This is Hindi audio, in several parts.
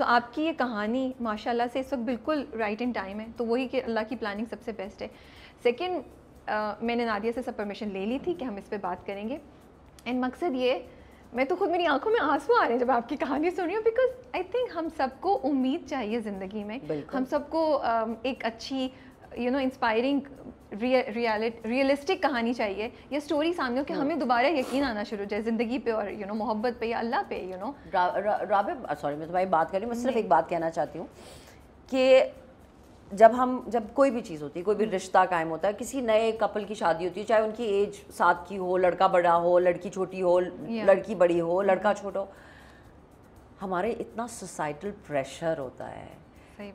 तो आपकी ये कहानी माशाला से इस वक्त बिल्कुल राइट इन टाइम है तो वही कि अल्लाह की प्लानिंग सबसे बेस्ट है सेकेंड मैंने नादिया से सब परमिशन ले ली थी कि हम इस पर बात करेंगे एंड मकसद ये मैं तो खुद मेरी आंखों में आंसू आ रहे हैं जब आपकी कहानी सुन रही हूँ बिकॉज आई थिंक हम सबको उम्मीद चाहिए ज़िंदगी में हम सबको एक अच्छी यू नो इंस्पायरिंग रियलिस्टिक कहानी चाहिए ये स्टोरी सामने कि हाँ। हमें दोबारा यकीन आना शुरू हो जाए ज़िंदगी पे और यू नो मोहब्बत पे या अल्लाह पे यू नो राब सॉरी मैं तुम्हारी बात कर रही हूँ मैं सिर्फ एक बात कहना चाहती हूँ कि जब हम जब कोई भी चीज़ होती है कोई भी हम्म। रिश्ता कायम होता है किसी नए कपल की शादी होती है चाहे उनकी एज सात की हो लड़का बड़ा हो लड़की छोटी हो लड़की बड़ी हो लड़का हम्म। छोटा हो हमारे इतना सोसाइटल प्रेशर होता है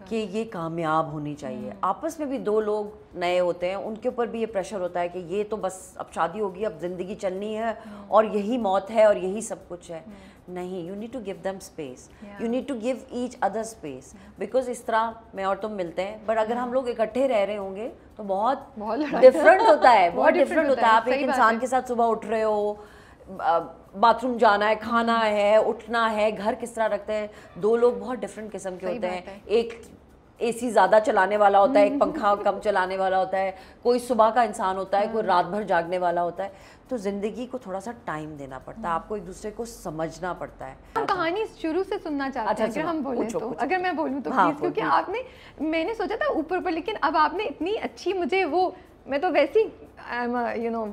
कि ये कामयाब होनी चाहिए हम्म। आपस में भी दो लोग नए होते हैं उनके ऊपर भी ये प्रेशर होता है कि ये तो बस अब शादी होगी अब ज़िंदगी चलनी है हम्म। और यही मौत है और यही सब कुछ है हम्म। नहीं you need to give them space you need to give each other space because इस तरह मैं और तुम मिलते हैं बट अगर हम लोग इकट्ठे रह रहे होंगे तो बहुत डिफरेंट होता है बहुत डिफरेंट होता है आप एक इंसान के साथ सुबह उठ रहे हो बाथरूम जाना है खाना है उठना है घर किस तरह रखते हैं दो लोग बहुत डिफरेंट किस्म के होते हैं एक एसी ज़्यादा चलाने वाला होता है एक हम्म। पंखा कम चलाने वाला होता है कोई सुबह का इंसान होता है कोई हाँ। रात भर जागने वाला होता है तो ज़िंदगी को थोड़ा सा टाइम देना पड़ता है हाँ। आपको एक दूसरे को समझना पड़ता है हम कहानी शुरू से सुनना चाहते अच्छा, हैं अगर हम बोलें तो अगर मैं बोलूँ तो हाँ, क्योंकि आपने मैंने सोचा था ऊपर पर लेकिन अब आपने इतनी अच्छी मुझे वो मैं तो वैसी I am you know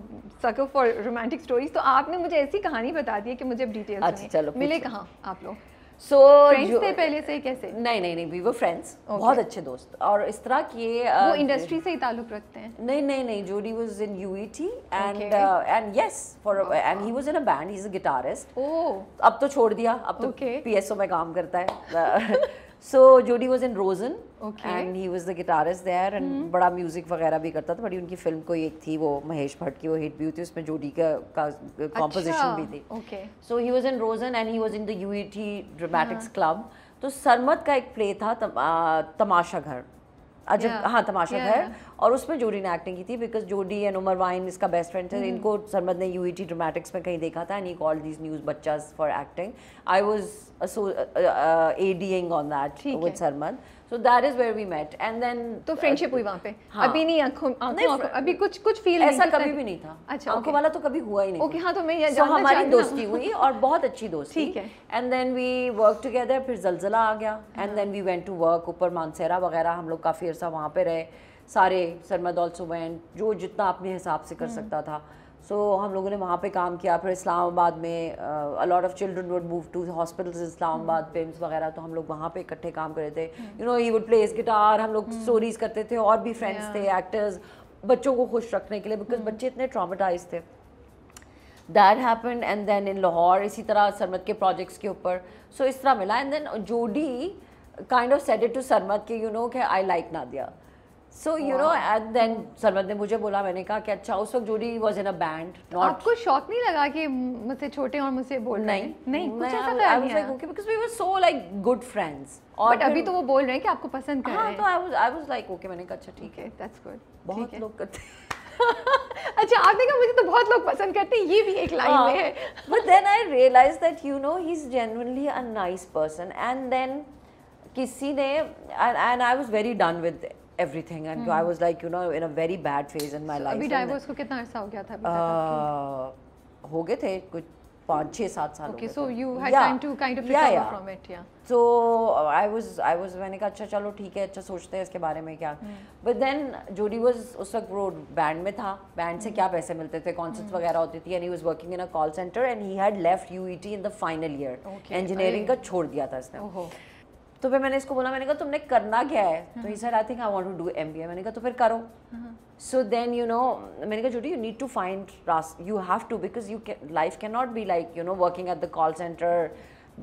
sucker for romantic stories तो आपने मुझे ऐसी कहानी बता दी है कि मुझे डिटेल अच्छा चलो मिले कहाँ आप लोग सो so, थे पहले से कैसे नहीं नहीं नहीं वी वर फ्रेंड्स बहुत अच्छे दोस्त और इस तरह की वो इंडस्ट्री से ही ताल्लुक रखते हैं नहीं नहीं नहीं Jodi was in UET and and yes for and he was in a band he is a guitarist oh अब तो छोड़ दिया अब तो पीएसओ में काम करता है uh, so Jodi was in रोजन and he was the guitarist there and बड़ा म्यूजिक वगैरह भी करता था बड़ी उनकी फिल्म कोई एक थी वो महेश भट्ट की वो हिट अच्छा, भी थी उसमें जोडी का कॉम्पोजिशन भी थी सो ही वॉज इन रोजन and he was in the U E T dramatics club तो सरमत का एक प्ले था तमाशा घर अजब yeah. हाँ तमाशा yeah, घर yeah. और उसमें जोडी ने एक्टिंग की थी बिकॉज जोडी एंड उमर वाइन इसका बेस्ट फ्रेंड थे mm. इनको सरमद ने यू ई ड्रामेटिक्स में कहीं देखा था एंड कॉल दीज न्यूज बच्चाज for acting I was A D on that with Sarmad so that is where we met and then तो फ्रेंडशिप हुई वहां पे हाँ. अभी नहीं आंखों आंखों अभी कुछ कुछ फील ऐसा नहीं, कभी भी नहीं था अच्छा आंखों वाला तो कभी हुआ ही नहीं ओके हां तो मैं यहां so, हमारी दोस्ती हुई और बहुत अच्छी दोस्ती ठीक है and then we work together फिर जलजला आ गया and then we went to work ऊपर मानसेरा वगैरह हम लोग काफ़ी अरसा वहां पे रहे सारे सरमद ऑल्सो वेंट जो जितना अपने हिसाब से कर हाँ। सकता था सो so, हम लोगों ने वहाँ पे काम किया फिर इस्लामाबाद में a lot of children would move to hospitals Islamabad PIMS hmm. वगैरह तो हम लोग वहाँ पे इकट्ठे काम करे थे you know he would play guitar हम लोग स्टोरीज hmm. करते थे और भी फ्रेंड्स yeah. थे एक्टर्स बच्चों को खुश रखने के लिए बिकॉज hmm. बच्चे इतने ट्रामेटाइज थे that happen and then in Lahore इसी तरह सरमत के प्रोजेक्ट्स के ऊपर सो so, इस तरह मिला and then Jodi kind of ceded to Sarmad के यू नो के आई लाइक दिया so you know at then Sarwat ने मुझे बोला मैंने कहा कि अच्छा उस वक्त Jodi was in a band not आपको शॉक नहीं लगा कि मुझसे छोटे और मुझसे बोल रहे नहीं नहीं कुछ ऐसा लगा नहीं like okay because we were so like good friends और बट अभी तो वो बोल रहे हैं कि आपको पसंद कर हाँ, रहे तो हैं तो I was I was like okay मैंने कहा अच्छा ठीक है दैट्स गुड बहुत लोग करते हैं अच्छा आपने कहा मुझे तो बहुत लोग पसंद करते हैं ये भी एक लाइन हाँ। में है but then I realise that you know he is genuinely a nice person and then किसी ने and I was very done with everything and hmm. I was like you know in a very bad phase in my so life. अभी divorce को कितना अर्सा हो गया था अभी तक आपके? हो गए थे कुछ पाँच छः सात साल okay, so you had yeah. time to kind of recover yeah, yeah. from it yeah so I was I was मैंने कहा अच्छा चलो ठीक है अच्छा सोचते हैं इसके बारे में क्या बट देन जोडी वाज उस वक्त वो बैंड में था बैंड से hmm. क्या पैसे मिलते थे कॉन्सर्ट्स hmm. वगैरह होती थी and he was working in a call centre and he had left UET in the final year engineering का छोड़ दिया था इसने तो फिर मैंने इसको बोला मैंने कहा तुमने करना क्या है तो he sir I think I want to do MBA मैंने कहा तो फिर करो सो देन यू नो मैंने कहा Jodi you need to find रास्ता you have to because you life can not be like you know working at the call centre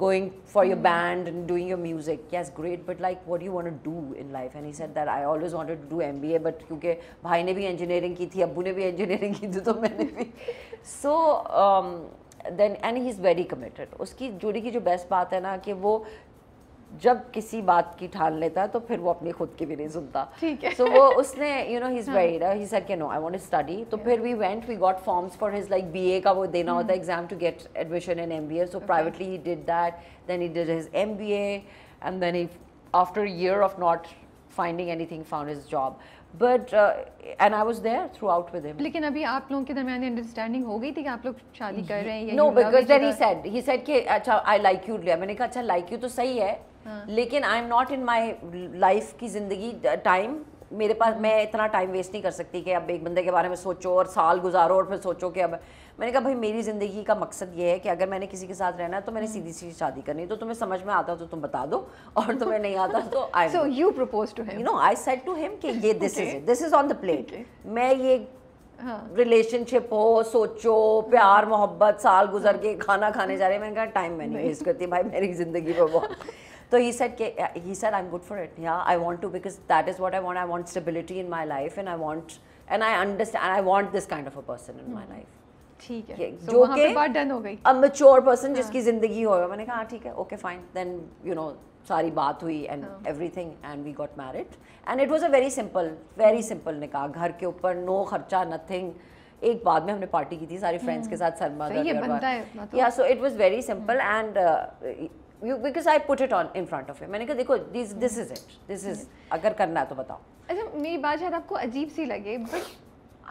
going for your band and doing your music yes great but like what do you want to do in life and he said that i always wanted to do mba but kyunki bhai ne bhi engineering ki thi abbu ne bhi engineering ki thi to maine bhi so um, then and he is very committed उसकी जोड़ी की जो बेस्ट बात है ना कि वो जब किसी बात की ठान लेता है तो फिर वो अपनी खुद की भी नहीं सुनता ठीक है सो so, वो उसने you know his wed he said no I want to study तो फिर we went we got forms for his like BA का वो देना होता है exam to get admission in MBA so privately he did that then he did his MBA and then he after year of not finding anything found his job but and I was there throughout with लेकिन अभी आप लोगों के दरमियान अंडरस्टैंडिंग हो गई थी कि आप लोग शादी कर रहे हैं no because then he said he said कि अच्छा आई लाइक यू लिया मैंने कहा अच्छा लाइक यू तो सही है हाँ। लेकिन I am not in my life की जिंदगी टाइम मेरे पास हाँ। मैं इतना टाइम वेस्ट नहीं कर सकती कि अब एक बंदे के बारे में सोचो और साल गुजारो और फिर सोचो कि अब मैंने कहा भाई मेरी ज़िंदगी का मकसद ये है कि अगर मैंने किसी के साथ रहना है तो मैंने हम्म। सीधी सीधी शादी करनी तो तुम्हें समझ में आता तो तुम बता दो और तुम्हें नहीं आता तो I so you propose to you know I said to him कि ये this is this is on the plate मैं ये रिलेशनशिप हाँ। हो सोचो प्यार हाँ। मोहब्बत साल गुजर हाँ। के खाना खाने जा रहे हैं मैंने कहा टाइम मैंने वेस्ट करती भाई मेरी ज़िंदगी में बहुत तो ही सेट के he said I am good for it या I want to because that is what I want I want stability in my life and I want and I understand I want this kind of a person in my life ठीक है जो डन हो गई अब पर्सन हाँ। जिसकी जिंदगी होगा मैंने कहा ठीक है okay fine then you know सारी बात हुई and everything and we got married and it was a very simple very simple निकाह घर के ऊपर नो खर्चा नथिंग एक बाद में हमने पार्टी की थी सारी फ्रेंड्स हाँ। के साथ शर्मा या so it was very simple and because I put it on in front of मैंने कहा देखो this this is it this is अगर करना है तो बताओ अच्छा मेरी बात शायद आपको अजीब सी लगे बट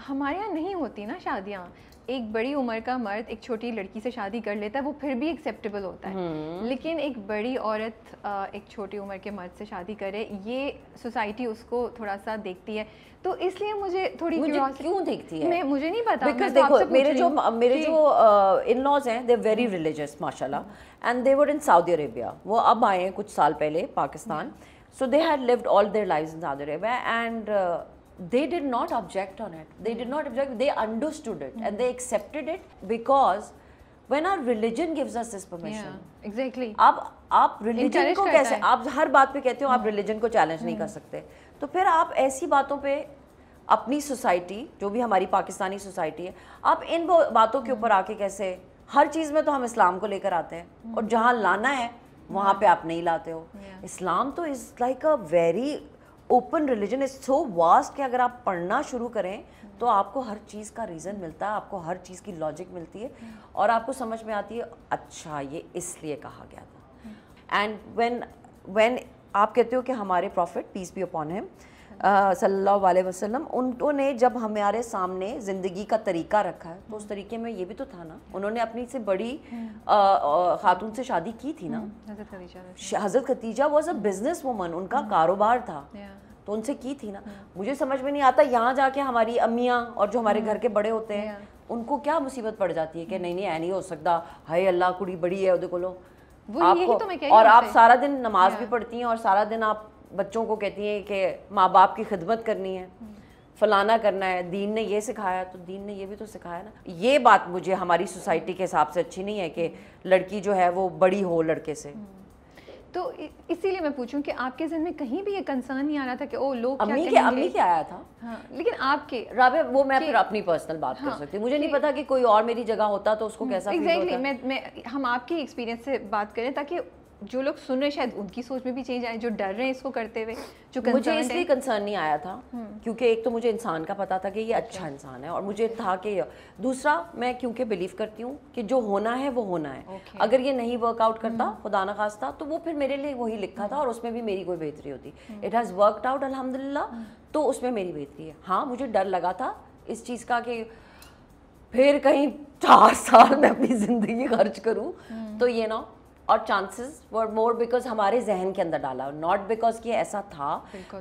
हमारे यहाँ नहीं होती ना शादियाँ एक बड़ी उम्र का मर्द एक छोटी लड़की से शादी कर लेता है वो फिर भी एक्सेप्टेबल होता है हम्म। लेकिन एक बड़ी औरत एक छोटी उम्र के मर्द से शादी करे ये सोसाइटी उसको थोड़ा सा देखती है तो इसलिए मुझे थोड़ी मुझे क्यों देखती है मैं मुझे नहीं पता बिकॉज तो देखो तो मेरे जो मेरे जो इन लॉज हैं दे वेरी रिलीजियस माशाल्लाह and they were in Saudi Arabia वो अब आए हैं कुछ साल पहले Pakistan so they had lived all their lives in Saudi Arabia and they did not object on it. They did not object. They understood it mm-hmm. and they accepted it because when our religion gives us this permission. Yeah, exactly. आप आप religion को कैसे आप हर बात पे कहते हो आप religion को challenge नहीं कर सकते तो फिर आप ऐसी बातों पे अपनी सोसाइटी जो भी हमारी पाकिस्तानी सोसाइटी है आप इन बातों के ऊपर आके कैसे हर चीज़ में तो हम इस्लाम को लेकर आते हैं और जहाँ लाना है वहाँ पे आप नहीं लाते हो इस्लाम तो is like a very open religion is so vast कि अगर आप पढ़ना शुरू करें तो आपको हर चीज़ का रीज़न मिलता है आपको हर चीज़ की लॉजिक मिलती है और आपको समझ में आती है अच्छा ये इसलिए कहा गया था एंड वेन वेन आप कहते हो कि हमारे prophet peace be upon him सल्लल्लाहु अलैहि वसल्लम उन्होंने जब हमारे सामने ज़िंदगी का तरीका रखा है तो उस तरीके में ये भी तो था ना उन्होंने अपनी से बड़ी हम्म। खातून से शादी की थी ना हज़रत Khadija was a business woman उनका हम्म। कारोबार था तो उनसे की थी ना हम्म। मुझे समझ में नहीं आता यहाँ जाके हमारी अम्मियाँ और जो हमारे घर के बड़े होते हैं उनको क्या मुसीबत पड़ जाती है कि नहीं नहीं ऐ नहीं हो सकता हाय अल्लाह कुड़ी बड़ी है उदे को लो तो मैं और आप सारा दिन नमाज भी पढ़ती हैं और सारा दिन आप बच्चों को कहती हैं कि माँ बाप की खिदमत करनी है फलाना करना है दीन ने ये सिखाया तो दीन ने ये भी तो सिखाया ना ये बात मुझे हमारी सोसाइटी के हिसाब से अच्छी नहीं है कि लड़की जो है वो बड़ी हो लड़के से हम्म। तो इसीलिए मैं पूछूं कि आपके जहन में कहीं भी ये कंसर्न नहीं आ रहा था कि ओ लोग अम्मी क्या के अम्मी क्या आया था हाँ, लेकिन आपके राबे वो मैं फिर अपनी पर्सनल बात हाँ, कर सकती मुझे नहीं पता कि कोई और मेरी जगह होता तो उसको हम्म, कैसा exactly, होता? मैं, मैं हम आपके एक्सपीरियंस से बात करें ताकि जो लोग सुन रहे हैं शायद उनकी सोच में भी चेंज आए जो डर रहे हैं इसको करते हुए जो मुझे इसलिए कंसर्न नहीं आया था हम्म। क्योंकि एक तो मुझे इंसान का पता था कि ये अच्छा इंसान है और मुझे था कि दूसरा मैं क्योंकि बिलीव करती हूँ कि जो होना है वो होना है अगर ये नहीं वर्कआउट करता हम्म। खुदा ना खास्ता तो वो फिर मेरे लिए वही लिखा था हम्म। और उसमें भी मेरी कोई बेहतरी होती इट हैज़ वर्कड आउट अलहमदिल्ला तो उसमें मेरी बेहतरी है हाँ मुझे डर लगा था इस चीज़ का कि फिर कहीं चार साल मैं अपनी ज़िंदगी खर्च करूँ तो ये ना और चांसेस वर मोर बिकॉज हमारे जहन के अंदर डाला नॉट बिकॉज कि ऐसा था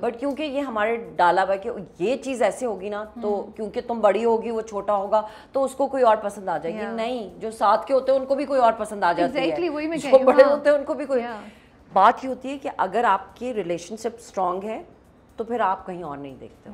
बट क्योंकि ये हमारे डाला हुआ कि ये चीज़ ऐसे होगी ना तो हम्म। क्योंकि तुम बड़ी होगी वो छोटा होगा तो उसको कोई और पसंद आ जाएगी yeah. नहीं जो साथ के होते हैं उनको भी कोई और पसंद आ जाती exactly, है वही जो बड़े हाँ। होते हैं उनको भी कोई yeah. बात ये होती है कि अगर आपकी रिलेशनशिप स्ट्रांग है तो फिर आप कहीं और नहीं देखते